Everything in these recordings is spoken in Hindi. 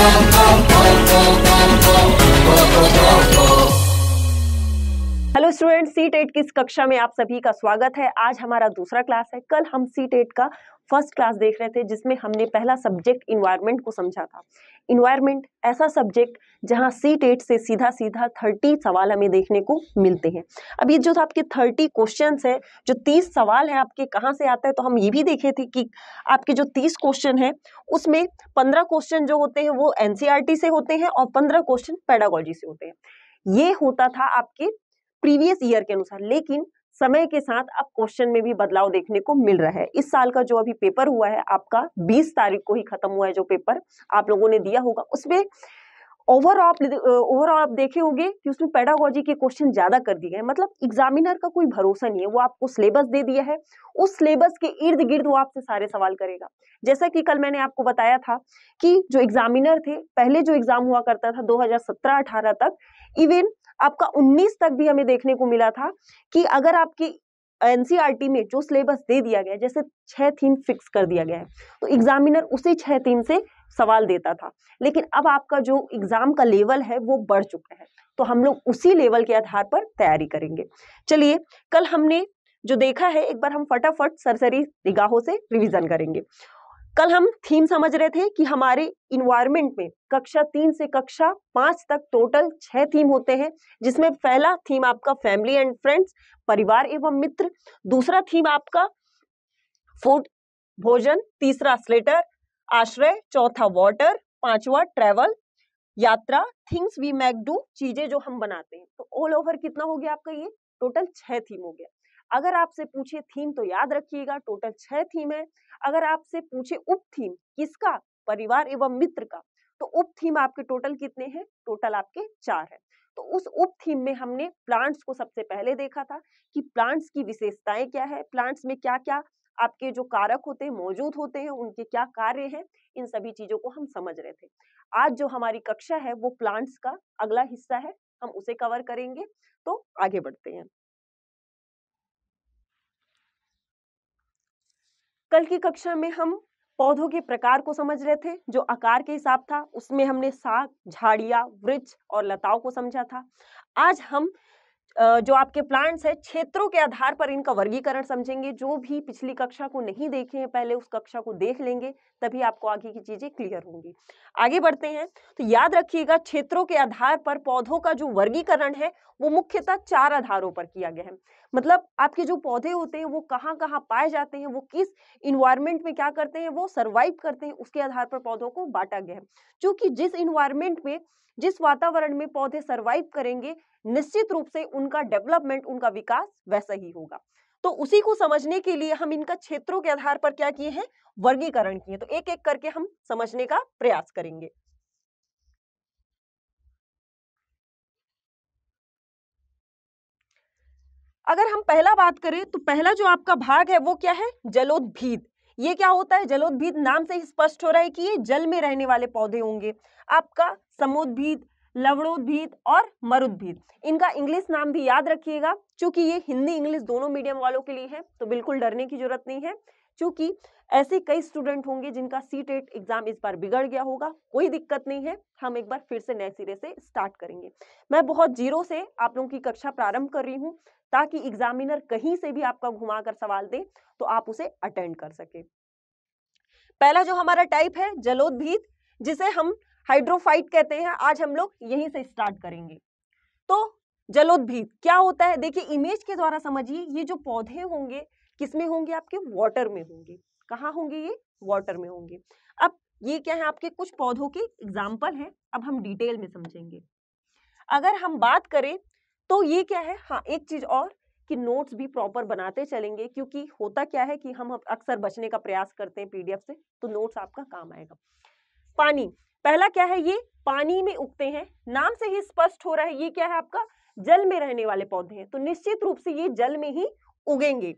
Thank you. Student CTET की इस कक्षा में आप सभी का स्वागत है आज हमारा दूसरा क्लास है कल हम सीट एट का फर्स्ट क्लास देख रहे थे जिसमें हमने पहला सब्जेक्ट इन्वायरमेंट को समझा था इन्वायरमेंट ऐसा सब्जेक्ट जहां सीट एट से सीधा सीधा थर्टी सवाल हमें देखने को मिलते हैं अब ये जो आपके थर्टी क्वेश्चन है जो तीस सवाल है आपके कहाँ से आता है तो हम ये भी देखे थे कि आपके जो तीस क्वेश्चन है उसमें पंद्रह क्वेश्चन जो होते हैं वो एनसीआरटी e से होते हैं और पंद्रह क्वेश्चन पेडागोलॉजी से होते हैं ये होता था आपके प्रीवियस ईयर के अनुसार लेकिन समय के साथ अब क्वेश्चन में भी बदलाव देखने को मिल रहा है इस साल का जो अभी पेपर हुआ है आपका 20 तारीख को ही खत्म हुआ है जो पेपर आप लोगों ने दिया होगा उसमें ओवरऑल ओवरऑल आप देखे होंगे कि उसमें पेडागोजी के क्वेश्चन ज्यादा कर दिए गए मतलब एग्जामिनर का कोई भरोसा नहीं है वो आपको सिलेबस दे दिया है उस सिलेबस के इर्द गिर्द वो आपसे सारे सवाल करेगा जैसा कि कल मैंने आपको बताया था कि जो एग्जामिनर थे पहले जो एग्जाम हुआ करता था दो हजार तक इवन आपका उन्नीस तक भी हमें देखने को मिला था कि अगर आपकी एनसीईआरटी e में जो सिलेबस दे दिया गया जैसे छह थीम फिक्स कर दिया गया है तो एग्जामिनर उसी छह थीम से सवाल देता था लेकिन अब आपका जो एग्जाम का लेवल है वो बढ़ चुका है तो हम लोग उसी लेवल के आधार पर तैयारी करेंगे चलिए कल हमने जो देखा है एक बार हम फटाफट सरसरी निगाहों से रिवीजन करेंगे कल हम थीम समझ रहे थे कि हमारे इन्वायरमेंट में कक्षा तीन से कक्षा पांच तक टोटल छह थीम होते हैं जिसमें पहला थीम आपका फैमिली एंड फ्रेंड्स परिवार एवं मित्र दूसरा थीम आपका फूड भोजन तीसरा स्लेटर आश्रय चौथा वाटर पांचवा ट्रेवल यात्रा थिंग्स वी मैक डू चीजें जो हम बनाते हैं तो ऑल ओवर कितना हो गया आपका ये टोटल छह थीम हो गया अगर आपसे पूछे थीम तो याद रखिएगा टोटल छह थीम है अगर आपसे पूछे उप थीम किसका परिवार एवं मित्र का तो उप थीम आपके टोटल कितने हैं टोटल आपके चार है तो उस उप थीम में हमने प्लांट्स को सबसे पहले देखा था कि प्लांट्स की विशेषताएं क्या है प्लांट्स में क्या क्या आपके जो कारक होते हैं मौजूद होते हैं उनके क्या कार्य हैं इन सभी चीजों को हम समझ रहे थे आज जो हमारी कक्षा है वो प्लांट्स का अगला हिस्सा है हम उसे कवर करेंगे तो आगे बढ़ते हैं कल की कक्षा में हम पौधों के प्रकार को समझ रहे थे जो आकार के हिसाब था उसमें हमने साग झाड़िया वृक्ष और लताओं को समझा था आज हम जो आपके प्लांट्स है क्षेत्रों के आधार पर इनका वर्गीकरण समझेंगे जो भी पिछली कक्षा को नहीं देखे हैं पहले उस कक्षा को देख लेंगे तभी आपको आगे की चीजें क्लियर होंगी आगे बढ़ते हैं तो याद रखिएगा क्षेत्रों के आधार पर पौधों का जो वर्गीकरण है वो मुख्यतः चार आधारों पर किया गया है मतलब आपके जो पौधे होते हैं वो कहाँ कहाँ पाए जाते हैं वो किस इन्वायरमेंट में क्या करते हैं वो सर्वाइव करते हैं उसके आधार पर पौधों को बांटा गया है क्योंकि जिस इन्वायरमेंट में जिस वातावरण में पौधे सर्वाइव करेंगे निश्चित रूप से उनका डेवलपमेंट उनका विकास वैसा ही होगा तो उसी को समझने के लिए हम इनका क्षेत्रों के आधार पर क्या किए हैं वर्गीकरण किए तो एक एक करके हम समझने का प्रयास करेंगे अगर हम पहला बात करें तो पहला जो आपका भाग है वो क्या है जलोद्भीद ये क्या होता है जलोद्भीद नाम से ही स्पष्ट हो रहा है कि ये जल में रहने वाले पौधे होंगे आपका समोद्भीद लवणोद्भीद और मरुद्भीद इनका इंग्लिश नाम भी याद रखिएगा क्योंकि ये हिंदी इंग्लिश दोनों मीडियम वालों के लिए है तो बिल्कुल डरने की जरूरत नहीं है क्योंकि ऐसे कई स्टूडेंट होंगे जिनका सी टेट एग्जाम इस बार बिगड़ गया होगा कोई दिक्कत नहीं है हम एक बार फिर से नए सिरे से स्टार्ट करेंगे मैं बहुत जीरो से आप लोगों की कक्षा प्रारंभ कर रही हूँ ताकि एग्जामिनर कहीं से भी आपका घुमाकर सवाल दे तो आप उसे अटेंड कर सके पहला जो हमारा टाइप है जलोदभीत जिसे हम हाइड्रोफाइट कहते हैं आज हम लोग यहीं से स्टार्ट करेंगे तो जलोदभीत क्या होता है देखिए इमेज के द्वारा समझिए ये जो पौधे होंगे किस में होंगे आपके वाटर में होंगे कहाँ होंगे ये वाटर में होंगे अब ये क्या है आपके कुछ पौधों के एग्जाम्पल हैं अब हम डिटेल में समझेंगे अगर हम बात करें तो ये क्या है हाँ एक चीज और कि नोट्स भी प्रॉपर बनाते चलेंगे क्योंकि होता क्या है कि हम अक्सर बचने का प्रयास करते हैं पीडीएफ से तो नोट्स आपका काम आएगा पानी पहला क्या है ये पानी में उगते हैं नाम से ही स्पष्ट हो रहा है ये क्या है आपका जल में रहने वाले पौधे हैं तो निश्चित रूप से ये जल में ही उगेंगे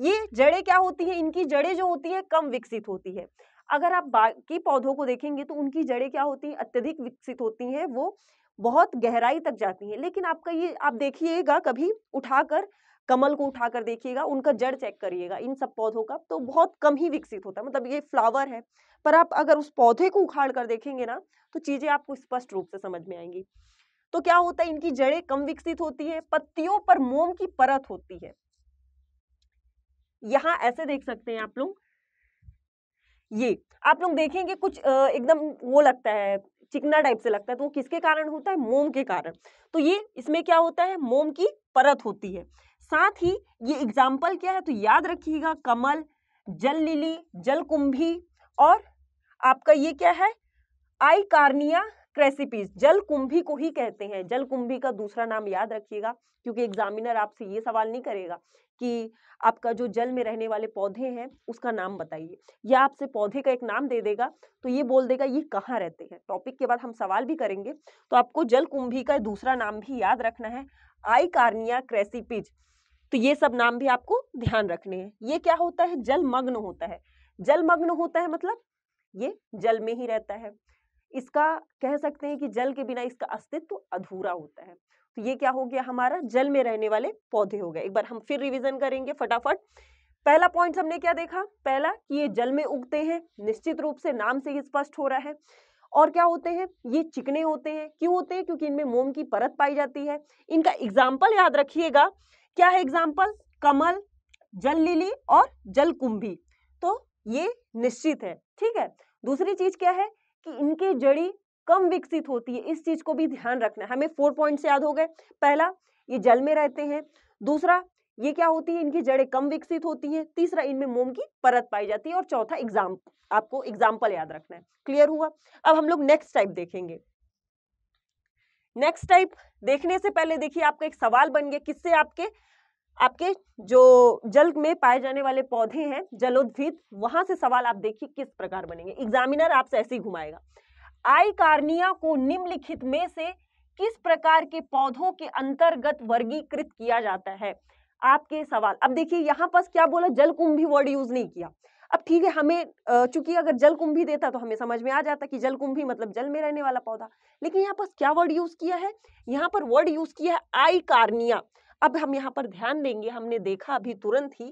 ये जड़े क्या होती है इनकी जड़े जो होती है कम विकसित होती है अगर आप बाकी पौधों को देखेंगे तो उनकी जड़ें क्या होती है अत्यधिक विकसित होती है वो बहुत गहराई तक जाती है लेकिन आपका ये आप देखिएगा कभी उठाकर कमल को उठाकर देखिएगा उनका जड़ चेक करिएगा इन सब पौधों का तो बहुत कम ही विकसित होता है मतलब ये फ्लावर है पर आप अगर उस पौधे को उखाड़ कर देखेंगे ना तो चीज़ें आपको स्पष्ट रूप से समझ में आएंगी तो क्या होता है इनकी जड़ें कम विकसित होती है पत्तियों पर मोम की परत होती है यहाँ ऐसे देख सकते हैं आप लोग ये आप लोग देखेंगे कुछ एकदम वो लगता है चिकना टाइप से लगता है तो वो किसके कारण होता है मोम के कारण तो ये इसमें क्या होता है मोम की परत होती है साथ ही ये एग्जाम्पल क्या है तो याद रखिएगा कमल जल लिली जल कुंभी और आपका ये क्या है आई कार्निया क्रेसिपीज जल कुंभी को ही कहते हैं जल कुंभी का दूसरा नाम याद रखिएगा क्योंकि एग्जामिनर आपसे ये सवाल नहीं करेगा कि आपका जो जल में रहने वाले पौधे हैं उसका नाम बताइए या आपसे पौधे का एक नाम दे देगा तो ये बोल देगा ये कहाँ रहते हैं टॉपिक के बाद हम सवाल भी करेंगे तो आपको जल कुंभी का दूसरा नाम भी याद रखना है आई कार्निया क्रेसिपीज तो ये सब नाम भी आपको ध्यान रखने हैं ये क्या होता है जलमग्न होता है जलमग्न होता है मतलब ये जल में ही रहता है इसका कह सकते हैं कि जल के बिना इसका अस्तित्व अधूरा होता है तो ये क्या हो गया हमारा जल में रहने वाले पौधे हो गए एक बार हम फिर रिविजन करेंगे फटाफट पहला पॉइंट हमने क्या देखा पहला कि ये जल में उगते हैं निश्चित रूप से नाम से ही स्पष्ट हो रहा है और क्या होते हैं ये चिकने होते हैं क्यों होते हैं क्योंकि इनमें मोम की परत पाई जाती है इनका एग्जाम्पल याद रखिएगा क्या है एग्जाम्पल कमल जल लिली और जल कुंभी तो ये निश्चित है ठीक है दूसरी चीज क्या है कि इनकी जड़ी कम विकसित होती है इस चीज को भी ध्यान रखना है हमें फोर पॉइंट से याद हो गए पहला ये जल में रहते हैं दूसरा ये क्या होती है इनकी जड़ें कम विकसित होती हैं तीसरा इनमें मोम की परत पाई जाती है और चौथा एग्जाम आपको एग्जाम्पल याद रखना है क्लियर हुआ अब हम लोग नेक्स्ट टाइप देखेंगे नेक्स्ट टाइप देखने से पहले देखिए आपका एक सवाल बन गया किससे आपके आपके जो जल में पाए जाने वाले पौधे हैं जलोद्भित वहां से सवाल आप देखिए किस प्रकार बनेंगे एग्जामिनर आपसे ऐसे ही घुमाएगा आई कार्निया को निम्नलिखित में से किस प्रकार के पौधों के अंतर्गत वर्गीकृत किया जाता है आपके सवाल अब देखिए यहाँ पर क्या बोला जल कुंभी वर्ड यूज नहीं किया अब ठीक है हमें चूंकि अगर जल कुंभी देता तो हमें समझ में आ जाता कि जल कुंभी मतलब जल में रहने वाला पौधा लेकिन यहाँ पर क्या वर्ड यूज किया है यहाँ पर वर्ड यूज किया है आई कार्निया अब हम यहाँ पर ध्यान देंगे हमने देखा अभी तुरंत ही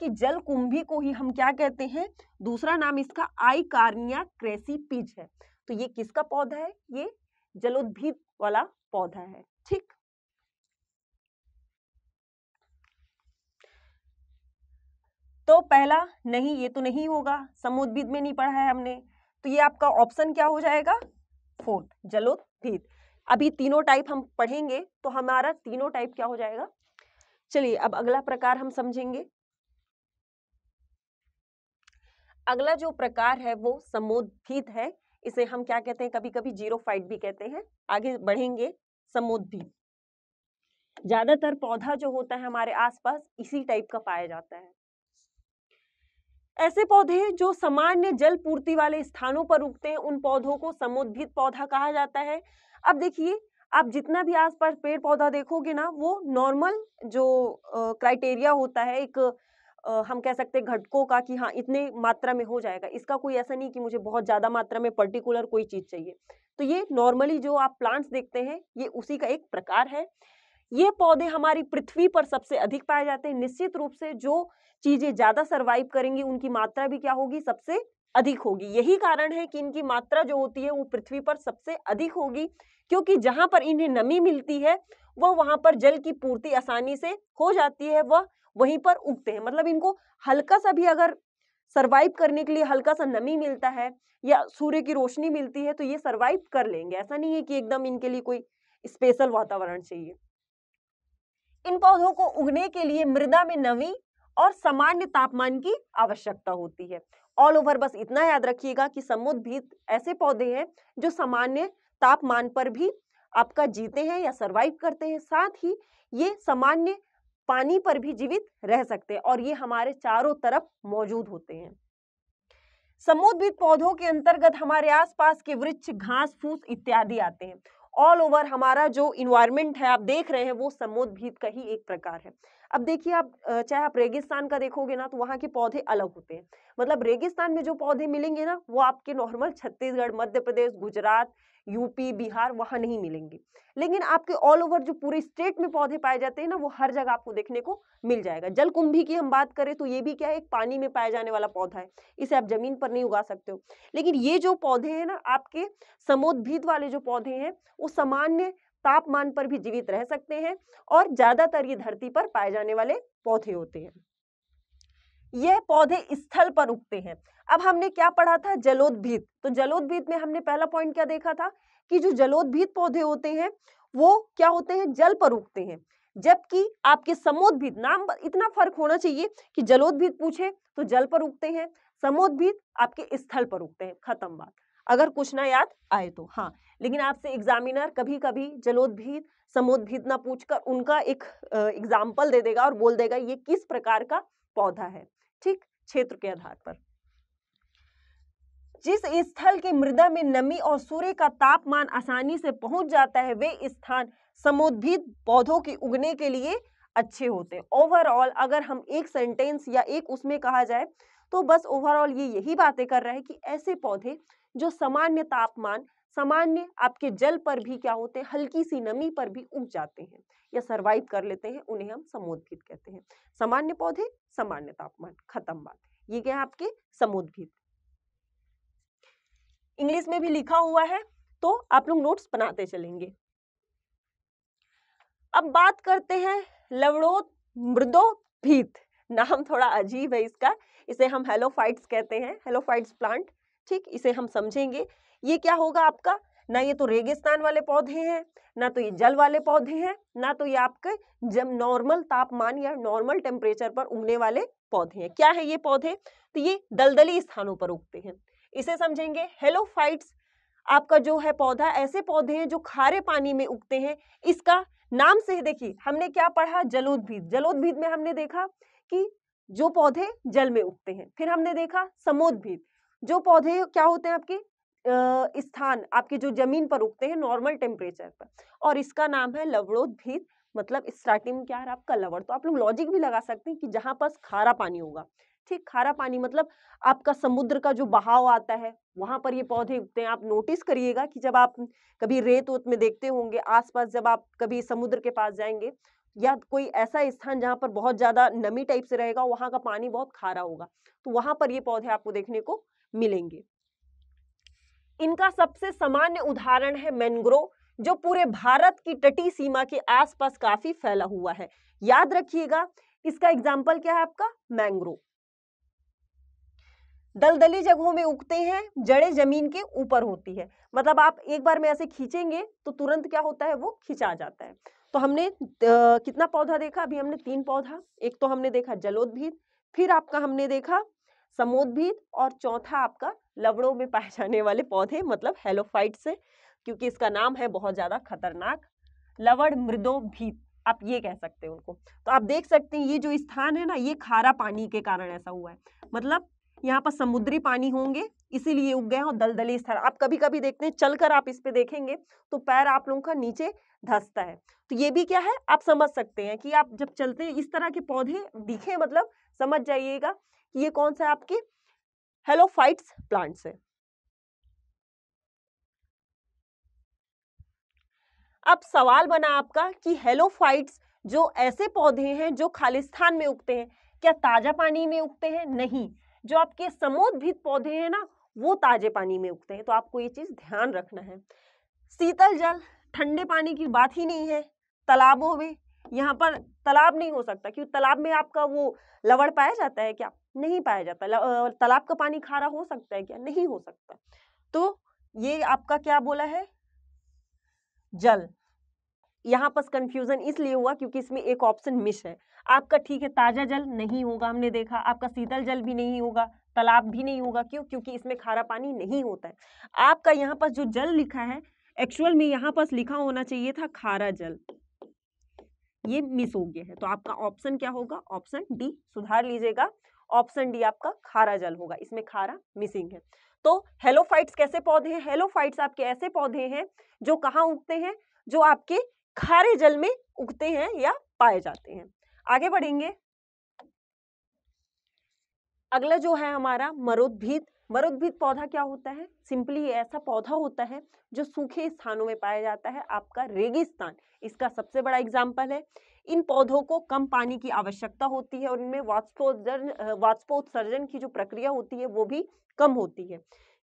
कि जल कुंभी को ही हम क्या कहते हैं दूसरा नाम इसका आई कार्निया क्रेसीपीज है तो ये किसका पौधा है ये जलोद्भिद वाला पौधा है ठीक तो पहला नहीं ये तो नहीं होगा समुद्भिद में नहीं पढ़ा है हमने तो ये आपका ऑप्शन क्या हो जाएगा फोर्थ जलोद्भिद अभी तीनों टाइप हम पढ़ेंगे तो हमारा तीनों टाइप क्या हो जाएगा चलिए अब अगला प्रकार हम समझेंगे अगला जो प्रकार है वो समोदित है इसे हम क्या कहते हैं कभी कभी जीरो फाइट भी कहते हैं आगे बढ़ेंगे समोदित ज्यादातर पौधा जो होता है हमारे आसपास इसी टाइप का पाया जाता है ऐसे पौधे जो सामान्य जल पूर्ति वाले स्थानों पर उगते हैं उन पौधों को समुद्भित पौधा कहा जाता है अब देखिए आप जितना भी आसपास पेड़ पौधा देखोगे ना वो नॉर्मल जो क्राइटेरिया होता है एक हम कह सकते हैं घटकों का कि हाँ इतने मात्रा में हो जाएगा इसका कोई ऐसा नहीं कि मुझे बहुत ज़्यादा मात्रा में पर्टिकुलर कोई चीज़ चाहिए तो ये नॉर्मली जो आप प्लांट्स देखते हैं ये उसी का एक प्रकार है ये पौधे हमारी पृथ्वी पर सबसे अधिक पाए जाते हैं निश्चित रूप से जो चीज़ें ज़्यादा सर्वाइव करेंगी उनकी मात्रा भी क्या होगी सबसे अधिक होगी यही कारण है कि इनकी मात्रा जो होती है वो पृथ्वी पर सबसे अधिक होगी क्योंकि जहां पर इन्हें नमी मिलती है वह वहां पर जल की पूर्ति आसानी से हो जाती है वह वहीं पर उगते हैं मतलब इनको हल्का सा भी अगर सरवाइव करने के लिए हल्का सा नमी मिलता है या सूर्य की रोशनी मिलती है तो ये सरवाइव कर लेंगे ऐसा नहीं है कि एकदम इनके लिए कोई स्पेशल वातावरण चाहिए इन पौधों को उगने के लिए मृदा में नमी और सामान्य तापमान की आवश्यकता होती है ऑल ओवर बस इतना याद रखिएगा कि समोद्भिद ऐसे पौधे हैं जो सामान्य तापमान पर भी आपका जीते हैं या सरवाइव करते हैं साथ ही ये सामान्य पानी पर भी जीवित रह सकते हैं और ये हमारे चारों तरफ मौजूद होते हैं समोद्भिद पौधों के अंतर्गत हमारे आसपास के वृक्ष घास फूस इत्यादि आते हैं ऑल ओवर हमारा जो इन्वायरमेंट है आप देख रहे हैं वो समोद्भीत का ही एक प्रकार है अब देखिए आप चाहे आप रेगिस्तान का देखोगे ना तो वहाँ के पौधे अलग होते हैं मतलब रेगिस्तान में जो पौधे मिलेंगे ना वो आपके नॉर्मल छत्तीसगढ़ मध्य प्रदेश गुजरात यूपी बिहार वहाँ नहीं मिलेंगे लेकिन आपके ऑल ओवर जो पूरे स्टेट में पौधे पाए जाते हैं ना वो हर जगह आपको देखने को मिल जाएगा जल कुंभी की हम बात करें तो ये भी क्या है एक पानी में पाया जाने वाला पौधा है इसे आप जमीन पर नहीं उगा सकते हो लेकिन ये जो पौधे हैं ना आपके समोद्भित वाले जो पौधे हैं वो सामान्य तापमान पर भी जीवित रह सकते हैं और ज़्यादातर ये धरती पर पाए जाने वाले पौधे होते हैं यह पौधे स्थल पर उगते हैं अब हमने क्या पढ़ा था जलोद्भीत तो जलोद्भीत में हमने पहला पॉइंट क्या देखा था कि जो जलोद्भीत पौधे होते हैं वो क्या होते हैं जल पर उगते हैं जबकि आपके समोद्भित नाम इतना फर्क होना चाहिए कि जलोद्भीत पूछे तो जल पर उगते हैं समोद्भित आपके स्थल पर उगते हैं खत्म बात अगर कुछ ना याद आए तो हाँ लेकिन आपसे एग्जामिनर कभी कभी जलोद्भीत समोद्भित ना पूछकर उनका एक एग्जाम्पल दे देगा और बोल देगा ये किस प्रकार का पौधा है ठीक क्षेत्र के आधार पर जिस स्थल की मृदा में नमी और सूर्य का तापमान आसानी से पहुंच जाता है वे स्थान समोद्भित पौधों के उगने के लिए अच्छे होते हैं ओवरऑल अगर हम एक सेंटेंस या एक उसमें कहा जाए तो बस ओवरऑल ये यही बातें कर रहा है कि ऐसे पौधे जो सामान्य तापमान सामान्य आपके जल पर भी क्या होते हैं हल्की सी नमी पर भी उग जाते हैं या सरवाइव कर लेते हैं उन्हें हम समोद्भिद कहते हैं सामान्य पौधे सामान्य तापमान खत्म बात ये क्या है आपके समोद्भिद इंग्लिश में भी लिखा हुआ है तो आप लोग नोट्स बनाते चलेंगे अब बात करते हैं लवड़ोत भीत नाम थोड़ा अजीब है इसका इसे हम हेलोफाइट्स कहते हैं हेलोफाइट्स प्लांट ठीक इसे हम समझेंगे ये क्या होगा आपका ना ये तो रेगिस्तान वाले पौधे हैं ना तो ये जल वाले पौधे हैं ना तो ये आपके जब नॉर्मल तापमान या नॉर्मल टेम्परेचर पर उगने वाले पौधे हैं क्या है ये पौधे तो ये दलदली स्थानों पर उगते हैं इसे समझेंगे हेलोफाइट्स आपका जो है पौधा ऐसे पौधे हैं जो खारे पानी में उगते हैं इसका नाम से देखिए हमने क्या पढ़ा जलोद्भिद जलोद्भिद में हमने देखा कि जो पौधे जल में उगते हैं फिर हमने देखा समोद्भिद जो पौधे क्या होते हैं आपके स्थान आपके जो जमीन पर उगते हैं नॉर्मल टेम्परेचर पर और इसका नाम है लवड़ोद्भिद मतलब स्टार्टिंग क्या है आपका लवड़ तो आप लोग लॉजिक भी लगा सकते हैं कि जहाँ पास खारा पानी होगा ठीक खारा पानी मतलब आपका समुद्र का जो बहाव आता है वहां पर ये पौधे उगते हैं आप नोटिस करिएगा कि जब आप कभी रेत वोत में देखते होंगे आसपास जब आप कभी समुद्र के पास जाएंगे या कोई ऐसा स्थान जहाँ पर बहुत ज्यादा नमी टाइप से रहेगा वहां का पानी बहुत खारा होगा तो वहां पर ये पौधे आपको देखने को मिलेंगे इनका सबसे सामान्य उदाहरण है मैनग्रोव जो पूरे भारत की तटीय सीमा के आसपास काफी फैला हुआ है याद रखिएगा इसका एग्जाम्पल क्या है आपका मैंग्रोव दलदली जगहों में उगते हैं जड़े जमीन के ऊपर होती है मतलब आप एक बार में ऐसे खींचेंगे तो तुरंत क्या होता है वो खिंचा जाता है तो हमने कितना पौधा देखा अभी हमने तीन पौधा एक तो हमने देखा जलोद्भिद फिर आपका हमने देखा समोद्भिद और चौथा आपका लवड़ों में पाए जाने वाले पौधे मतलब हेलोफाइट से क्योंकि इसका नाम है बहुत ज़्यादा खतरनाक लवड़ मृदोभीत आप ये कह सकते हैं उनको तो आप देख सकते हैं ये जो स्थान है ना ये खारा पानी के कारण ऐसा हुआ है मतलब यहाँ पर समुद्री पानी होंगे इसीलिए उग गए और दलदली स्थान आप कभी कभी देखते हैं चलकर आप इस पे देखेंगे तो पैर आप लोगों का नीचे धसता है तो ये भी क्या है आप समझ सकते हैं कि आप जब चलते हैं इस तरह के पौधे दिखे मतलब समझ जाइएगा कि ये कौन सा है आपके हेलोफाइट्स प्लांट्स है अब सवाल बना आपका कि हेलोफाइट्स जो ऐसे पौधे हैं जो खालिस्तान में उगते हैं क्या ताजा पानी में उगते हैं नहीं जो आपके समोदित पौधे हैं ना वो ताजे पानी में उगते हैं तो आपको ये चीज ध्यान रखना है शीतल जल ठंडे पानी की बात ही नहीं है तालाबों में यहाँ पर तालाब नहीं हो सकता क्योंकि तालाब में आपका वो लवड़ पाया जाता है क्या नहीं पाया जाता तालाब का पानी खारा हो सकता है क्या नहीं हो सकता तो ये आपका क्या बोला है जल यहाँ पर कंफ्यूजन इसलिए हुआ क्योंकि इसमें एक ऑप्शन मिस है आपका ठीक है ताजा जल नहीं होगा हमने देखा आपका शीतल जल भी नहीं होगा तालाब भी नहीं होगा क्यों क्योंकि इसमें खारा पानी नहीं होता है आपका यहाँ पर जो जल लिखा है एक्चुअल में यहाँ पर लिखा होना चाहिए था खारा जल ये मिस हो गया है तो आपका ऑप्शन क्या होगा ऑप्शन डी सुधार लीजिएगा ऑप्शन डी आपका खारा जल होगा इसमें खारा मिसिंग है तो हेलोफाइट्स कैसे पौधे हैं हेलोफाइट्स आपके ऐसे पौधे हैं जो कहाँ उगते हैं जो आपके खारे जल में उगते हैं या पाए जाते हैं आगे बढ़ेंगे अगला जो है हमारा मरुद्भिद मरुद्भिद पौधा क्या होता है सिंपली ऐसा पौधा होता है जो सूखे स्थानों में पाया जाता है आपका रेगिस्तान इसका सबसे बड़ा एग्जाम्पल है इन पौधों को कम पानी की आवश्यकता होती है और इनमें वाष्पोत्सर्जन वाष्पोत्सर्जन की जो प्रक्रिया होती है वो भी कम होती है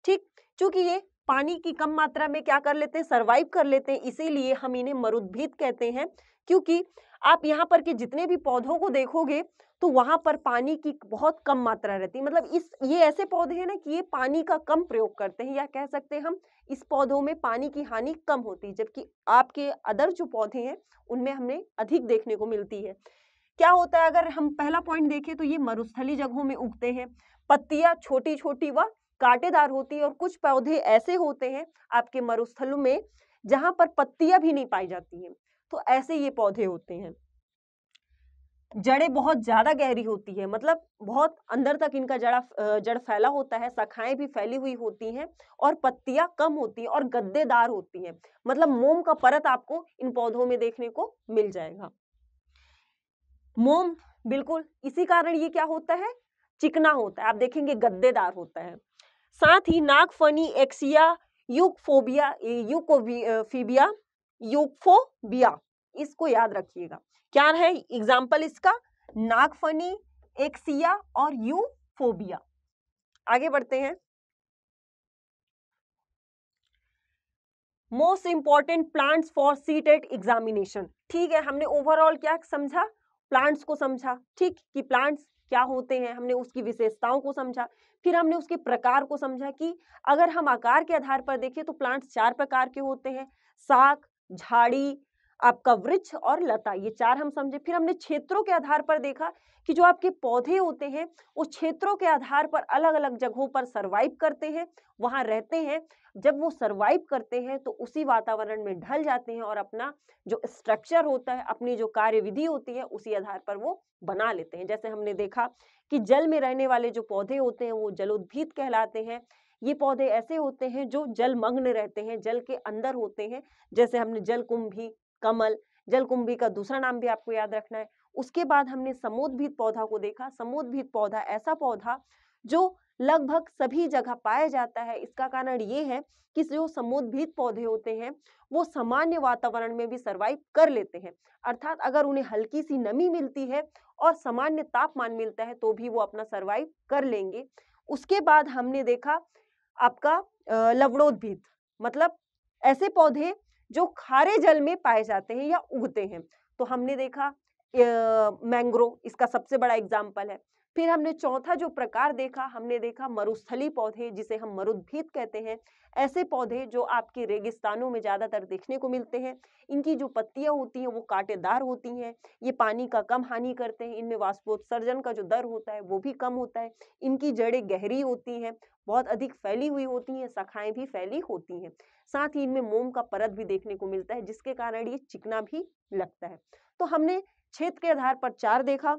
ठीक चूंकि ये पानी की कम मात्रा में क्या कर लेते हैं सर्वाइव कर लेते हैं इसीलिए हम इन्हें मरुद्भिद कहते हैं क्योंकि आप यहाँ पर के जितने भी पौधों को देखोगे तो वहां पर पानी की बहुत कम मात्रा रहती है मतलब इस ये ऐसे पौधे हैं ना कि ये पानी का कम प्रयोग करते हैं या कह सकते हैं हम इस पौधों में पानी की हानि कम होती है जबकि आपके अदर जो पौधे हैं उनमें हमें अधिक देखने को मिलती है क्या होता है अगर हम पहला पॉइंट देखें तो ये मरुस्थली जगहों में उगते हैं पत्तियां छोटी छोटी व कांटेदार होती है और कुछ पौधे ऐसे होते हैं आपके मरुस्थलों में जहां पर पत्तियां भी नहीं पाई जाती हैं तो ऐसे ये पौधे होते हैं जड़ें बहुत ज्यादा गहरी होती है मतलब बहुत अंदर तक इनका जड़ा जड़ फैला होता है शाखाएं भी फैली हुई होती हैं और पत्तियां कम होती हैं और गद्देदार होती हैं मतलब मोम का परत आपको इन पौधों में देखने को मिल जाएगा मोम बिल्कुल इसी कारण ये क्या होता है चिकना होता है आप देखेंगे गद्देदार होता है साथ ही नागफनी एक्सिया यूकफोबिया यूकोफीबिया यूकफोबिया इसको याद रखिएगा क्या है एग्जाम्पल इसका नागफनी एक्सिया और यूफोबिया आगे बढ़ते हैं most important plants for CTET examination ठीक है हमने ओवरऑल क्या समझा प्लांट्स को समझा ठीक कि प्लांट्स क्या होते हैं हमने उसकी विशेषताओं को समझा फिर हमने उसके प्रकार को समझा कि अगर हम आकार के आधार पर देखें तो प्लांट्स चार प्रकार के होते हैं साक झाड़ी आपका वृक्ष और लता ये चार हम समझे फिर हमने क्षेत्रों के आधार पर देखा कि जो आपके पौधे होते हैं वो क्षेत्रों के आधार पर अलग अलग जगहों पर सरवाइव करते हैं वहां रहते हैं जब वो सरवाइव करते हैं तो उसी वातावरण में ढल जाते हैं और अपना जो स्ट्रक्चर होता है अपनी जो कार्यविधि होती है उसी आधार पर वो बना लेते हैं जैसे हमने देखा कि जल में रहने वाले जो पौधे होते हैं वो जलोद्भीत कहलाते हैं ये पौधे ऐसे होते हैं जो जलमग्न रहते हैं जल के अंदर होते हैं जैसे हमने जल कुंभी कमल जलकुंभी का दूसरा नाम भी आपको याद रखना है उसके बाद हमने समोदभीत पौधा को देखा समोदभीत पौधा ऐसा पौधा जो लगभग सभी जगह पाया जाता है इसका कारण ये है कि जो समोदभीत पौधे होते हैं वो सामान्य वातावरण में भी सरवाइव कर लेते हैं अर्थात अगर उन्हें हल्की सी नमी मिलती है और सामान्य तापमान मिलता है तो भी वो अपना सरवाइव कर लेंगे उसके बाद हमने देखा आपका लवणोद्भित मतलब ऐसे पौधे जो खारे जल में पाए जाते हैं या उगते हैं तो हमने देखा मैंग्रोव इसका सबसे बड़ा एग्जाम्पल है फिर हमने चौथा जो प्रकार देखा हमने देखा मरुस्थली पौधे जिसे हम मरुद्भित कहते हैं ऐसे पौधे जो आपके रेगिस्तानों में ज़्यादातर देखने को मिलते हैं इनकी जो पत्तियां होती हैं वो कांटेदार होती हैं ये पानी का कम हानि करते हैं इनमें वाष्पोत्सर्जन का जो दर होता है वो भी कम होता है इनकी जड़ें गहरी होती हैं बहुत अधिक फैली हुई होती हैं शाखाएं भी फैली होती हैं साथ ही इनमें मोम का परत भी देखने को मिलता है जिसके कारण ये चिकना भी लगता है तो हमने क्षेत्र के आधार पर चार देखा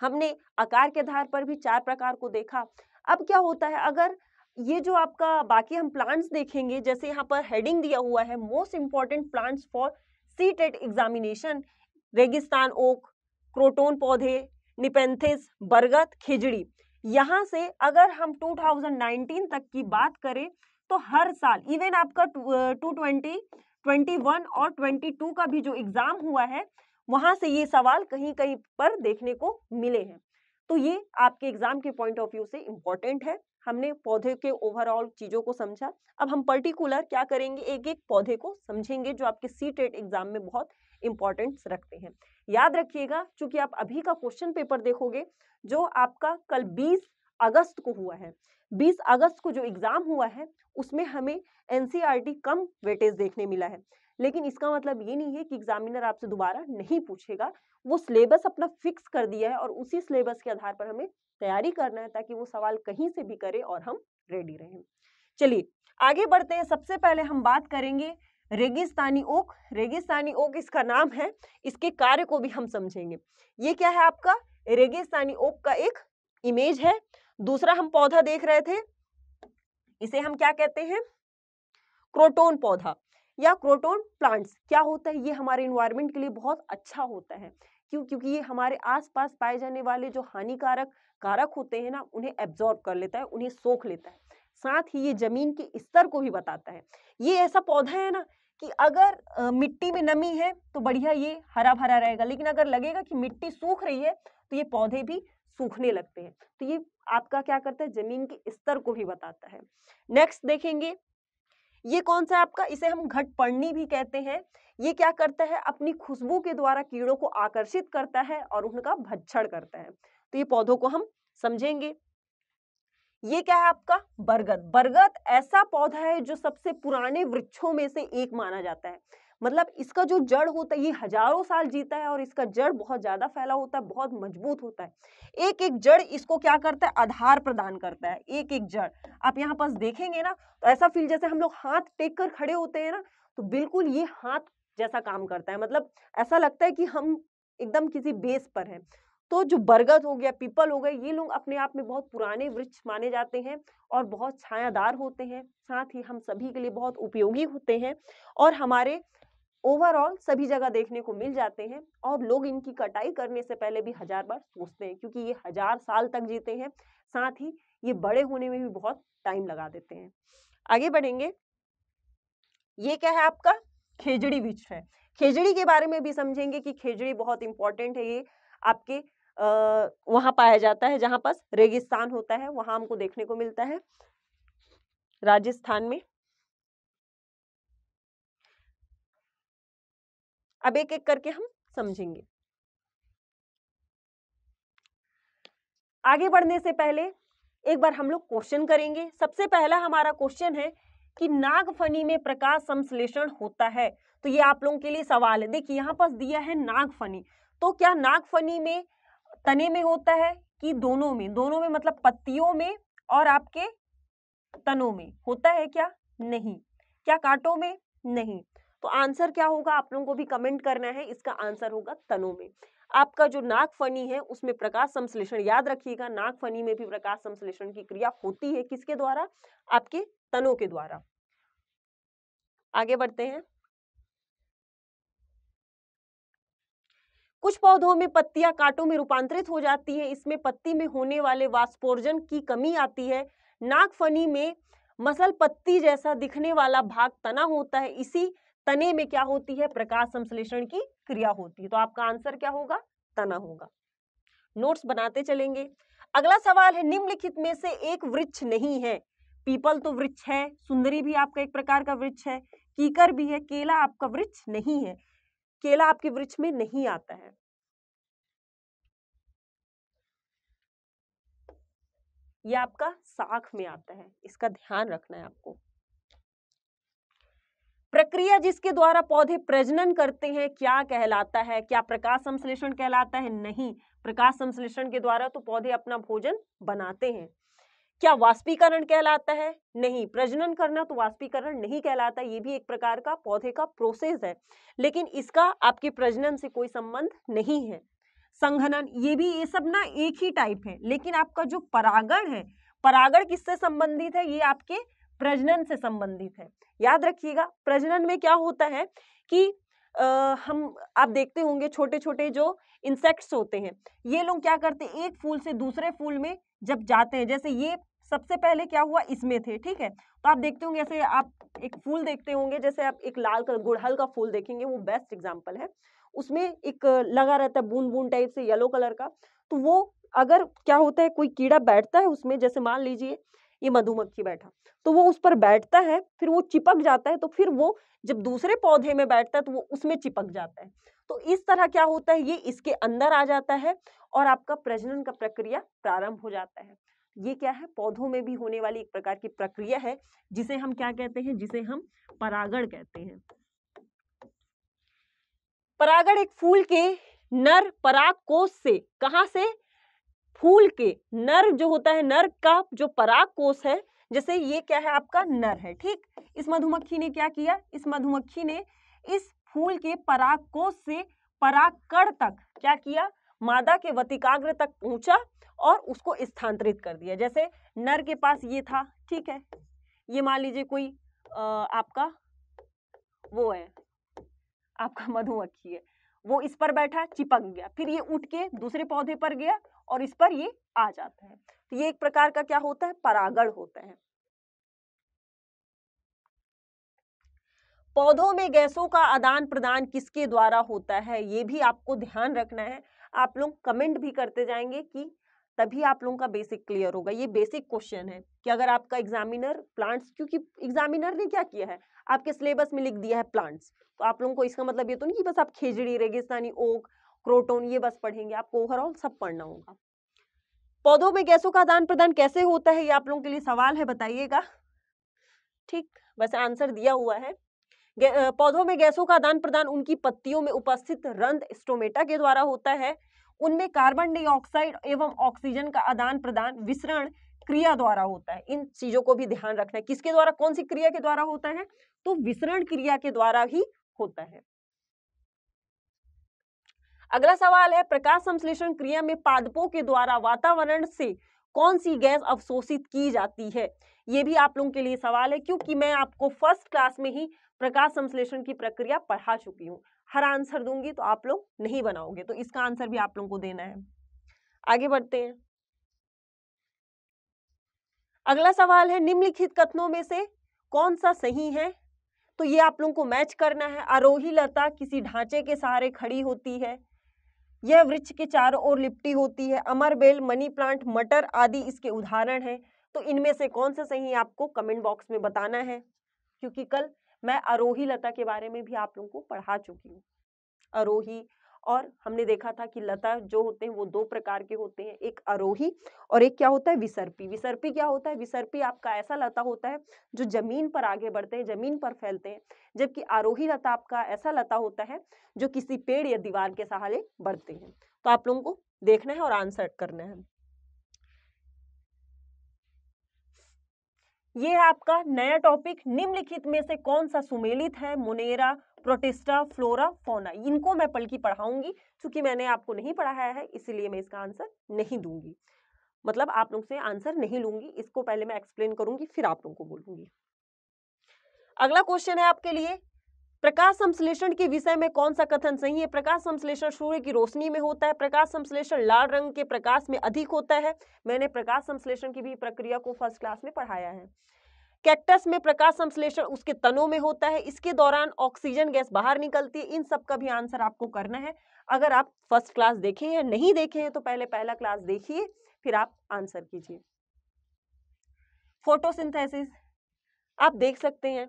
हमने आकार के आधार पर भी चार प्रकार को देखा अब क्या होता है अगर ये जो आपका बाकी हम प्लांट्स देखेंगे जैसे यहाँ पर हेडिंग दिया हुआ है most important plants for CTET examination रेगिस्तान ओक क्रोटोन पौधे निपेंथिस बरगद खिजड़ी यहाँ से अगर हम 2019 तक की बात करें तो हर साल इवन आपका 220 21 और 22 का भी जो एग्ज़ाम हुआ है वहां से ये सवाल कहीं कहीं पर देखने को मिले हैं तो ये आपके एग्जाम के पॉइंट ऑफ व्यू से इम्पोर्टेंट है हमने पौधे के ओवरऑल चीजों को समझा अब हम पर्टिकुलर क्या करेंगे एक एक पौधे को समझेंगे जो आपके सी टेट एग्जाम में बहुत इंपॉर्टेंस रखते हैं याद रखिएगा चूंकि आप अभी का क्वेश्चन पेपर देखोगे जो आपका कल 20 अगस्त को हुआ है 20 अगस्त को जो एग्जाम हुआ है उसमें हमें एनसीईआरटी कम वेटेज देखने मिला है लेकिन इसका मतलब ये नहीं है कि एग्जामिनर आपसे दोबारा नहीं पूछेगा वो सिलेबस अपना फिक्स कर दिया है और उसी सिलेबस के आधार पर हमें तैयारी करना है ताकि वो सवाल कहीं से भी करे और हम रेडी रहें चलिए आगे बढ़ते हैं सबसे पहले हम बात करेंगे रेगिस्तानी ओक रेगिस्तानी ओक इसका नाम है इसके कार्य को भी हम समझेंगे ये क्या है आपका रेगिस्तानी ओक का एक इमेज है दूसरा हम पौधा देख रहे थे इसे हम क्या कहते हैं क्रोटोन पौधा या क्रोटोन प्लांट्स क्या होता है ये हमारे इन्वायरमेंट के लिए बहुत अच्छा होता है क्यों क्योंकि ये हमारे आसपास पाए जाने वाले जो हानिकारक कारक होते हैं ना उन्हें एब्जॉर्ब कर लेता है उन्हें सोख लेता है साथ ही ये जमीन के स्तर को भी बताता है ये ऐसा पौधा है ना कि अगर मिट्टी में नमी है तो बढ़िया ये हरा भरा रहेगा लेकिन अगर लगेगा कि मिट्टी सूख रही है तो ये पौधे भी सूखने लगते हैं तो ये आपका क्या करता है जमीन के स्तर को भी बताता है नेक्स्ट देखेंगे ये कौन सा है आपका इसे हम घट भी कहते हैं ये क्या करता है अपनी खुशबू के द्वारा कीड़ों को आकर्षित करता है और उनका भक्षण करता है तो ये पौधों को हम समझेंगे ये क्या है आपका बरगद बरगद ऐसा पौधा है जो सबसे पुराने वृक्षों में से एक माना जाता है मतलब इसका जो जड़ होता है ये हजारों साल जीता है और इसका जड़ बहुत ज्यादा फैला होता है बहुत मजबूत होता है एक एक जड़ इसको क्या करता है आधार प्रदान करता है एक एक जड़ आप यहाँ पास देखेंगे ना तो ऐसा फील जैसे हम लोग हाथ टेक कर खड़े होते हैं ना तो बिल्कुल ये हाथ जैसा काम करता है मतलब ऐसा लगता है कि हम एकदम किसी बेस पर है तो जो बरगद हो गया पीपल हो गए ये लोग अपने आप में बहुत पुराने वृक्ष माने जाते हैं और बहुत छायादार होते हैं साथ ही हम सभी के लिए बहुत उपयोगी होते हैं और हमारे ओवरऑल सभी जगह देखने को मिल जाते हैं और लोग इनकी कटाई करने से पहले भी हजार बार सोचते हैं क्योंकि ये हजार साल तक जीते हैं साथ ही ये बड़े होने में भी बहुत टाइम लगा देते हैं आगे बढ़ेंगे ये क्या है आपका खेजड़ी वृक्ष है खेजड़ी के बारे में भी समझेंगे कि खेजड़ी बहुत इंपॉर्टेंट है ये आपके अः वहां पाया जाता है जहां पास रेगिस्तान होता है वहां हमको देखने को मिलता है राजस्थान में अब एक एक करके हम समझेंगे आगे बढ़ने से पहले एक बार हम लोग क्वेश्चन करेंगे सबसे पहला हमारा क्वेश्चन है कि नागफनी में प्रकाश संश्लेषण होता है तो ये आप लोगों के लिए सवाल है देखिए यहाँ पर दिया है नागफनी तो क्या नागफनी में तने में होता है कि दोनों में दोनों में मतलब पत्तियों में और आपके तनों में होता है क्या नहीं क्या कांटों में नहीं तो आंसर क्या होगा आप लोगों को भी कमेंट करना है इसका आंसर होगा तनों में आपका जो नाक फनी है उसमें प्रकाश संश्लेषण याद रखिएगा नाक फनी में भी प्रकाश संश्लेषण की क्रिया होती है किसके द्वारा आपके तनों के द्वारा आगे बढ़ते हैं कुछ पौधों में पत्तियां कांटों में रूपांतरित हो जाती है इसमें पत्ती में होने वाले वास्पोर्जन की कमी आती है नागफनी में मसल पत्ती जैसा दिखने वाला भाग तना होता है इसी तने में क्या होती है प्रकाश संश्लेषण की क्रिया होती है तो आपका आंसर क्या होगा तना होगा नोट्स बनाते चलेंगे अगला सवाल है निम्नलिखित में से एक वृक्ष नहीं है पीपल तो वृक्ष है सुंदरी भी आपका एक प्रकार का वृक्ष है कीकर भी है केला आपका वृक्ष नहीं है केला आपके वृक्ष में नहीं आता है यह आपका साख में आता है इसका ध्यान रखना है आपको प्रक्रिया जिसके द्वारा पौधे प्रजनन करते हैं क्या कहलाता है क्या प्रकाश संश्लेषण कहलाता है नहीं प्रकाश संश्लेषण के द्वारा तो पौधे अपना भोजन बनाते हैं क्या वाष्पीकरण कहलाता है नहीं प्रजनन करना तो वाष्पीकरण नहीं कहलाता ये भी एक प्रकार का पौधे का प्रोसेस है लेकिन इसका आपके प्रजनन से कोई संबंध नहीं है संघनन ये भी ये सब ना एक ही टाइप है लेकिन आपका जो परागण है परागण किससे संबंधित है ये आपके प्रजनन से संबंधित है याद रखिएगा प्रजनन में क्या होता है कि आ, हम आप देखते होंगे छोटे छोटे जो इंसेक्ट्स होते हैं ये लोग क्या करते हैं एक फूल से दूसरे फूल में जब जाते हैं जैसे ये सबसे पहले क्या हुआ इसमें थे ठीक है तो आप देखते होंगे जैसे आप एक फूल देखते होंगे जैसे आप एक लाल कलर गुड़हल का फूल देखेंगे वो बेस्ट एग्जाम्पल है उसमें एक लगा रहता है बूंद बूंद टाइप से येलो कलर का तो वो अगर क्या होता है कोई कीड़ा बैठता है उसमें जैसे मान लीजिए ये मधुमक्खी बैठा तो वो उस पर बैठता है फिर वो चिपक जाता है तो फिर वो जब दूसरे पौधे में बैठता है तो वो उसमें चिपक जाता है तो इस तरह क्या होता है ये इसके अंदर आ जाता है और आपका प्रजनन का प्रक्रिया प्रारंभ हो जाता है ये क्या है पौधों में भी होने वाली एक प्रकार की प्रक्रिया है जिसे हम क्या कहते हैं जिसे हम परागण कहते हैं परागण एक फूल के नर पराग कोष से कहा से फूल के नर जो होता है नर का जो पराग कोष है जैसे ये क्या है आपका नर है ठीक इस मधुमक्खी ने क्या किया इस मधुमक्खी ने इस फूल के पराग कोष से पराग कण तक क्या किया मादा के वतिकाग्र तक पहुंचा और उसको स्थानांतरित कर दिया जैसे नर के पास ये था ठीक है ये मान लीजिए कोई आ, आपका वो है आपका मधुमक्खी है वो इस पर बैठा चिपक गया फिर ये उठ के दूसरे पौधे पर गया और इस पर ये आ जाते हैं तो ये एक प्रकार का क्या होता है परागण होते हैं पौधों में गैसों का आदान प्रदान किसके द्वारा होता है ये भी आपको ध्यान रखना है आप लोग कमेंट भी करते जाएंगे कि तभी आप लोगों का बेसिक क्लियर होगा ये बेसिक क्वेश्चन है कि अगर आपका एग्जामिनर प्लांट्स क्योंकि एग्जामिनर ने क्या किया है आपके सिलेबस में लिख दिया है प्लांट्स तो आप लोगों को इसका मतलब ये तो नहीं कि बस आप खेजड़ी रेगिस्तानी ओक क्रोटोन ये बस पढ़ेंगे आपको ओवरऑल सब पढ़ना होगा पौधों में गैसों का आदान प्रदान कैसे होता है ये आप लोगों के लिए सवाल है बताइएगा ठीक वैसे आंसर दिया हुआ है पौधों में गैसों का आदान प्रदान उनकी पत्तियों में उपस्थित रंध स्टोमेटा के द्वारा होता है उनमें कार्बन डाइऑक्साइड एवं ऑक्सीजन का आदान प्रदान विसरण क्रिया द्वारा होता है इन चीजों को भी ध्यान रखना है किसके द्वारा कौन सी क्रिया के द्वारा होता है तो विसरण क्रिया के द्वारा ही होता है अगला सवाल है प्रकाश संश्लेषण क्रिया में पादपों के द्वारा वातावरण से कौन सी गैस अवशोषित की जाती है ये भी आप लोगों के लिए सवाल है क्योंकि मैं आपको फर्स्ट क्लास में ही प्रकाश संश्लेषण की प्रक्रिया पढ़ा चुकी हूँ हर आंसर दूंगी तो आप लोग नहीं बनाओगे तो इसका आंसर भी आप लोगों को देना है आगे बढ़ते हैं अगला सवाल है निम्नलिखित कथनों में से कौन सा सही है तो ये आप लोगों को मैच करना है आरोही लता किसी ढांचे के सहारे खड़ी होती है यह वृक्ष के चारों ओर लिपटी होती है अमरबेल मनी प्लांट मटर आदि इसके उदाहरण हैं तो इनमें से कौन सा सही आपको कमेंट बॉक्स में बताना है क्योंकि कल मैं अरोही लता के बारे में भी आप लोगों को पढ़ा चुकी हूँ अरोही और हमने देखा था कि लता जो होते हैं वो दो प्रकार के होते हैं एक अरोही और एक क्या होता है विसर्पी विसर्पी क्या होता है विसर्पी आपका ऐसा लता होता है जो जमीन पर आगे बढ़ते हैं जमीन पर फैलते हैं जबकि आरोही लता आपका ऐसा लता होता है जो किसी पेड़ या दीवार के सहारे बढ़ते हैं तो आप लोगों को देखना है और आंसर करना है ये है आपका नया टॉपिक निम्नलिखित में से कौन सा सुमेलित है मुनेरा प्रोटेस्टा फ्लोरा फोना इनको मैं पल की पढ़ाऊंगी क्योंकि मैंने आपको नहीं पढ़ाया है इसीलिए मैं इसका आंसर नहीं दूंगी मतलब आप लोग से आंसर नहीं लूंगी इसको पहले मैं एक्सप्लेन करूंगी फिर आप लोगों को बोलूंगी अगला क्वेश्चन है आपके लिए प्रकाश संश्लेषण के विषय में कौन सा कथन सही है प्रकाश संश्लेषण सूर्य की रोशनी में होता है प्रकाश संश्लेषण लाल रंग के प्रकाश में अधिक होता है मैंने प्रकाश संश्लेषण की भी प्रक्रिया को फर्स्ट क्लास में पढ़ाया है कैक्टस में प्रकाश संश्लेषण उसके तनों में होता है इसके दौरान ऑक्सीजन गैस बाहर निकलती है इन सब का भी आंसर आपको करना है अगर आप फर्स्ट क्लास देखे या नहीं देखे हैं तो पहले पहला क्लास देखिए फिर आप आंसर कीजिए फोटोसिंथेसिस आप देख सकते हैं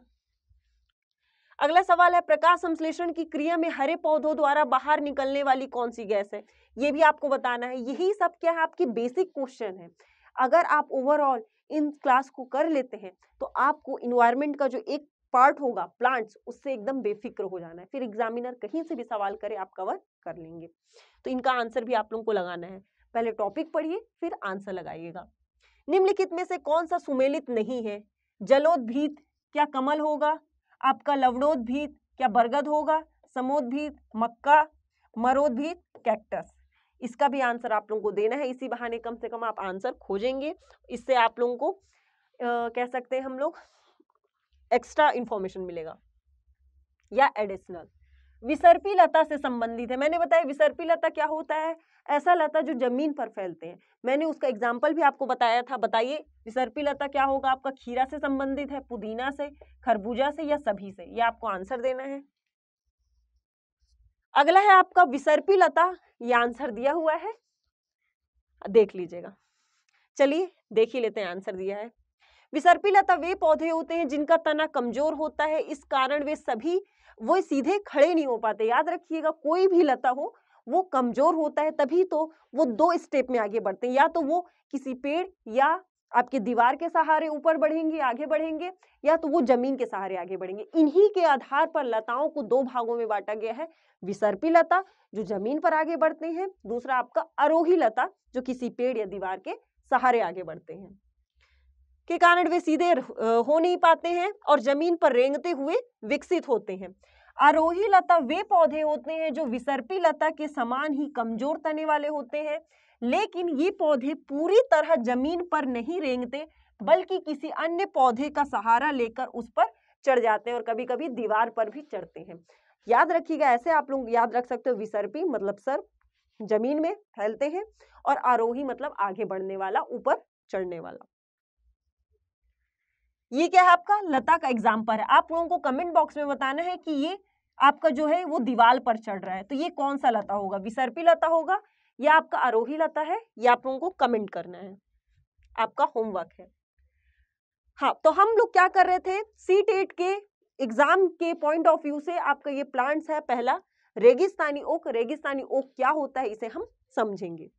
अगला सवाल है प्रकाश संश्लेषण की क्रिया में हरे पौधों द्वारा बाहर निकलने वाली कौन सी गैस है ये भी आपको बताना है यही सब क्या है आपकी बेसिक क्वेश्चन है अगर आप ओवरऑल इन क्लास को कर लेते हैं तो आपको इन्वायरमेंट का जो एक पार्ट होगा प्लांट्स उससे एकदम बेफिक्र हो जाना है फिर एग्जामिनर कहीं से भी सवाल करे आप कवर कर लेंगे तो इनका आंसर भी आप लोगों को लगाना है पहले टॉपिक पढ़िए फिर आंसर लगाइएगा निम्नलिखित में से कौन सा सुमेलित नहीं है जलोद्भीत क्या कमल होगा आपका लवणोद्भीत क्या बरगद होगा समोद्भीत मक्का मरोद्भीत कैक्टस इसका भी आंसर आप लोगों को देना है इसी बहाने कम से कम आप आंसर खोजेंगे इससे आप लोगों को आ, कह सकते हैं हम लोग एक्स्ट्रा इंफॉर्मेशन मिलेगा या एडिशनल विसर्पी लता से संबंधित है मैंने बताया विसर्पी लता क्या होता है ऐसा लता जो जमीन पर फैलते हैं मैंने उसका एग्जाम्पल भी आपको बताया था बताइए विसर्पी लता क्या होगा आपका खीरा से संबंधित है पुदीना से खरबूजा से या सभी से यह आपको आंसर देना है अगला है आपका विसर्पी लता ये आंसर दिया हुआ है देख लीजिएगा चलिए देख ही लेते हैं आंसर दिया है विसर्पी लता वे पौधे होते हैं जिनका तना कमजोर होता है इस कारण वे सभी वो सीधे खड़े नहीं हो पाते याद रखिएगा कोई भी लता हो वो कमजोर होता है तभी तो वो दो स्टेप में आगे बढ़ते हैं या तो वो किसी पेड़ या आपके दीवार के सहारे ऊपर बढ़ेंगे आगे बढ़ेंगे या तो वो जमीन के सहारे आगे बढ़ेंगे इन्हीं के आधार पर लताओं को दो भागों में बांटा गया है विसर्पी लता जो जमीन पर आगे बढ़ते हैं दूसरा आपका अरोही लता जो किसी पेड़ या दीवार के सहारे आगे बढ़ते हैं के कारण वे सीधे हो नहीं पाते हैं और जमीन पर रेंगते हुए विकसित होते हैं आरोही लता वे पौधे होते हैं जो विसर्पी लता के समान ही कमजोर तने वाले होते हैं लेकिन ये पौधे पूरी तरह जमीन पर नहीं रेंगते बल्कि किसी अन्य पौधे का सहारा लेकर उस पर चढ़ जाते हैं और कभी कभी दीवार पर भी चढ़ते हैं याद रखिएगा ऐसे आप लोग याद रख सकते हो विसर्पी मतलब सर जमीन में फैलते हैं और आरोही मतलब आगे बढ़ने वाला ऊपर चढ़ने वाला ये क्या है आपका लता का एग्जाम्पल है आप लोगों को कमेंट बॉक्स में बताना है कि ये आपका जो है वो दीवार पर चढ़ रहा है तो ये कौन सा लता होगा विसर्पी लता होगा या आपका आरोही लता है या आप लोगों को कमेंट करना है आपका होमवर्क है हाँ तो हम लोग क्या कर रहे थे सीट एट के एग्जाम के पॉइंट ऑफ व्यू से आपका ये प्लांट्स है पहला रेगिस्तानी ओक रेगिस्तानी ओक क्या होता है इसे हम समझेंगे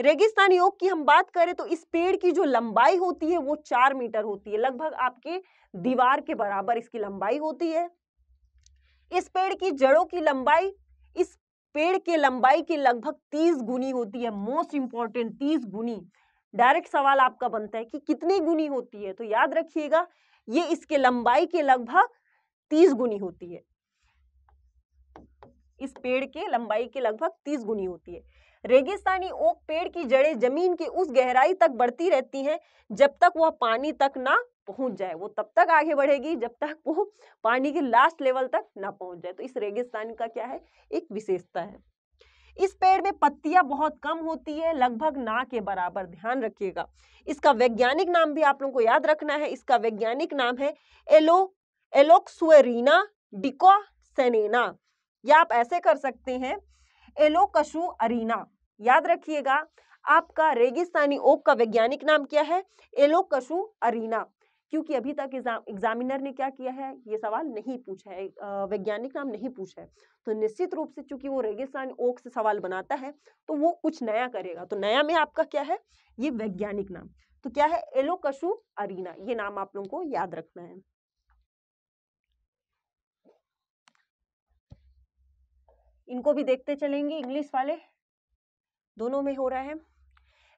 रेगिस्तानी ओक की हम बात करें तो इस पेड़ की जो लंबाई होती है वो चार मीटर होती है लगभग आपके दीवार के बराबर इसकी लंबाई होती है इस पेड़ की जड़ों की लंबाई इस पेड़ के लंबाई की लगभग तीस गुनी होती है मोस्ट इंपॉर्टेंट तीस गुनी डायरेक्ट सवाल आपका बनता है कि कितनी गुनी होती है तो याद रखिएगा ये इसके लंबाई के लगभग तीस गुनी होती है इस पेड़ के लंबाई के लगभग तीस गुनी होती है रेगिस्तानी ओक पेड़ की जड़ें जमीन के उस गहराई तक बढ़ती रहती हैं जब तक वह पानी तक ना पहुंच जाए वो तब तक आगे बढ़ेगी जब तक वो पानी के लास्ट लेवल तक ना पहुंच जाए तो इस रेगिस्तान का क्या है एक विशेषता है इस पेड़ में पत्तियां बहुत कम होती है लगभग ना के बराबर ध्यान रखिएगा इसका वैज्ञानिक नाम भी आप लोगों को याद रखना है इसका वैज्ञानिक नाम है एलो एलोक्सुएरिना डिको सेनेना या आप ऐसे कर सकते हैं एलोकशु अरीना याद रखिएगा आपका रेगिस्तानी ओक का वैज्ञानिक नाम क्या है एलोकशु अरीना क्योंकि अभी तक एग्जामिनर ने क्या किया है ये सवाल नहीं पूछा है वैज्ञानिक नाम नहीं पूछा है तो निश्चित रूप से चूंकि वो रेगिस्तान ओक से सवाल बनाता है तो वो कुछ नया करेगा तो नया में आपका क्या है ये वैज्ञानिक नाम तो क्या है एलोकशु अरीना ये नाम आप लोगों को याद रखना है इनको भी देखते चलेंगे इंग्लिश वाले दोनों में हो रहा है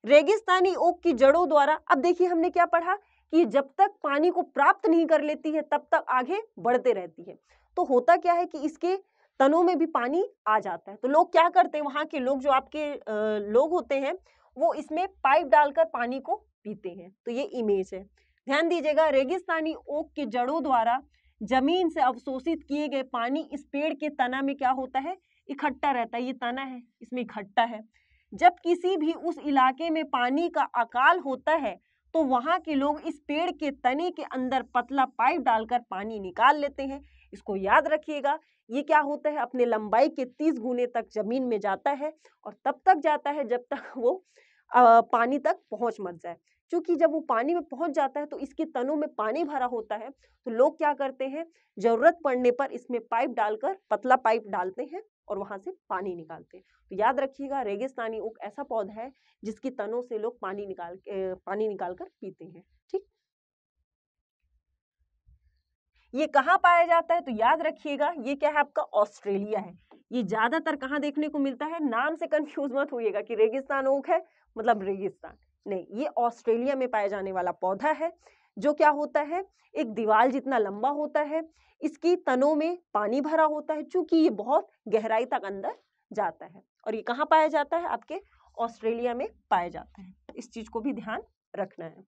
रेगिस्तानी ओक की जड़ों द्वारा अब देखिए हमने क्या पढ़ा कि जब तक पानी को प्राप्त नहीं कर लेती है तब तक आगे बढ़ते रहती है तो होता क्या है कि इसके तनों में भी पानी आ जाता है तो लोग क्या करते हैं वहाँ के लोग जो आपके लोग होते हैं वो इसमें पाइप डालकर पानी को पीते हैं तो ये इमेज है ध्यान दीजिएगा रेगिस्तानी ओक के जड़ों द्वारा जमीन से अवशोषित किए गए पानी इस पेड़ के तना में क्या होता है इकट्ठा रहता है ये तना है इसमें इकट्ठा है जब किसी भी उस इलाके में पानी का अकाल होता है तो वहाँ के लोग इस पेड़ के तने के अंदर पतला पाइप डालकर पानी निकाल लेते हैं इसको याद रखिएगा ये क्या होता है अपने लंबाई के तीस गुने तक जमीन में जाता है और तब तक जाता है जब तक वो आ, पानी तक पहुँच मत जाए क्योंकि जब वो पानी में पहुंच जाता है तो इसके तनों में पानी भरा होता है तो लोग क्या करते हैं जरूरत पड़ने पर इसमें पाइप डालकर पतला पाइप डालते हैं और वहां से पानी निकालते हैं तो याद रखिएगा रेगिस्तानी ओक ऐसा पौधा है जिसकी तनों से लोग पानी निकाल पानी निकाल कर पीते हैं ठीक ये कहाँ पाया जाता है तो याद रखिएगा ये क्या है आपका ऑस्ट्रेलिया है ये ज्यादातर कहाँ देखने को मिलता है नाम से कंफ्यूज मत होइएगा कि रेगिस्तान ओक है मतलब रेगिस्तान नहीं ये ऑस्ट्रेलिया में पाया जाने वाला पौधा है जो क्या होता है एक दीवार जितना लंबा होता है इसकी तनों में पानी भरा होता है चूंकि ये बहुत गहराई तक अंदर जाता है और ये कहाँ पाया जाता है आपके ऑस्ट्रेलिया में पाया जाता है इस चीज को भी ध्यान रखना है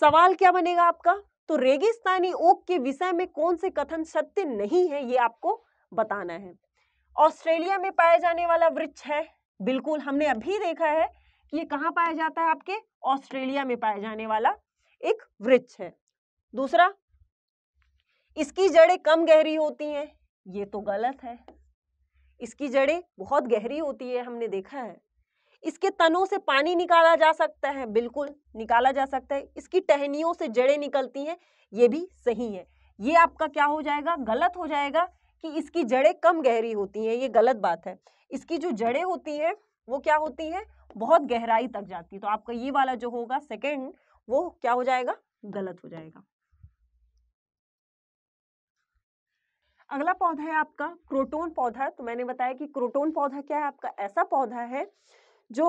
सवाल क्या बनेगा आपका तो रेगिस्तानी ओक के विषय में कौन से कथन सत्य नहीं है ये आपको बताना है ऑस्ट्रेलिया में पाया जाने वाला वृक्ष है बिल्कुल हमने अभी देखा है ये कहाँ पाया जाता है आपके ऑस्ट्रेलिया में पाया जाने वाला एक वृक्ष है दूसरा इसकी जड़ें कम गहरी होती हैं ये तो गलत है इसकी जड़ें बहुत गहरी होती है हमने देखा है इसके तनों से पानी निकाला जा सकता है बिल्कुल निकाला जा सकता है इसकी टहनियों से जड़ें निकलती हैं ये भी सही है ये आपका क्या हो जाएगा गलत हो जाएगा कि इसकी जड़ें कम गहरी होती हैं ये गलत बात है इसकी जो जड़ें होती हैं वो क्या होती हैं बहुत गहराई तक जाती है तो आपका ये वाला जो होगा सेकेंड वो क्या हो जाएगा गलत हो जाएगा अगला पौधा है आपका क्रोटोन पौधा तो मैंने बताया कि क्रोटोन पौधा क्या है आपका ऐसा पौधा है जो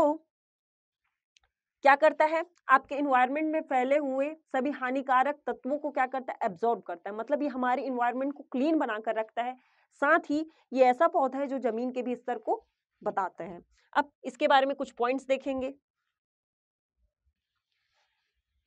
क्या करता है आपके इन्वायरमेंट में फैले हुए सभी हानिकारक तत्वों को क्या करता है एब्जॉर्ब करता है मतलब ये हमारे इन्वायरमेंट को क्लीन बनाकर रखता है साथ ही ये ऐसा पौधा है जो जमीन के भी स्तर को बताते हैं अब इसके बारे में कुछ पॉइंट्स देखेंगे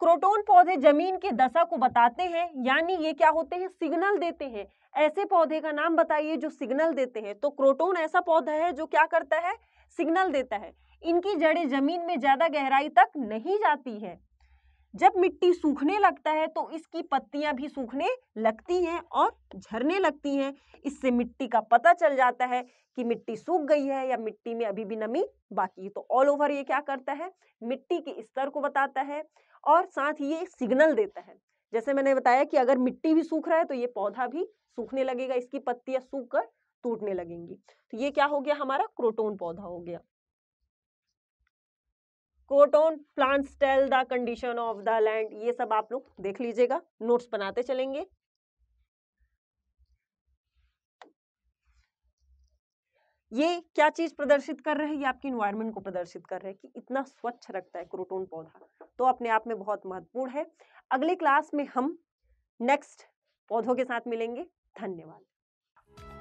क्रोटोन पौधे जमीन के दशा को बताते हैं यानी ये क्या होते हैं सिग्नल देते हैं ऐसे पौधे का नाम बताइए जो सिग्नल देते हैं तो क्रोटोन ऐसा पौधा है जो क्या करता है सिग्नल देता है इनकी जड़ें जमीन में ज्यादा गहराई तक नहीं जाती है जब मिट्टी सूखने लगता है तो इसकी पत्तियां भी सूखने लगती हैं और झरने लगती हैं इससे मिट्टी का पता चल जाता है कि मिट्टी सूख गई है या मिट्टी में अभी भी नमी बाकी है तो ऑल ओवर ये क्या करता है मिट्टी के स्तर को बताता है और साथ ही ये सिग्नल देता है जैसे मैंने बताया कि अगर मिट्टी भी सूख रहा है तो ये पौधा भी सूखने लगेगा इसकी पत्तियां सूख कर टूटने लगेंगी तो ये क्या हो गया हमारा क्रोटोन पौधा हो गया croton plants tell the condition of the land ये सब आप लोग देख लीजिएगा नोट्स बनाते चलेंगे ये क्या चीज प्रदर्शित कर रहे हैं ये आपकी इन्वायरमेंट को प्रदर्शित कर रहे हैं कि इतना स्वच्छ रखता है क्रोटोन पौधा तो अपने आप में बहुत महत्वपूर्ण है अगले क्लास में हम नेक्स्ट पौधों के साथ मिलेंगे धन्यवाद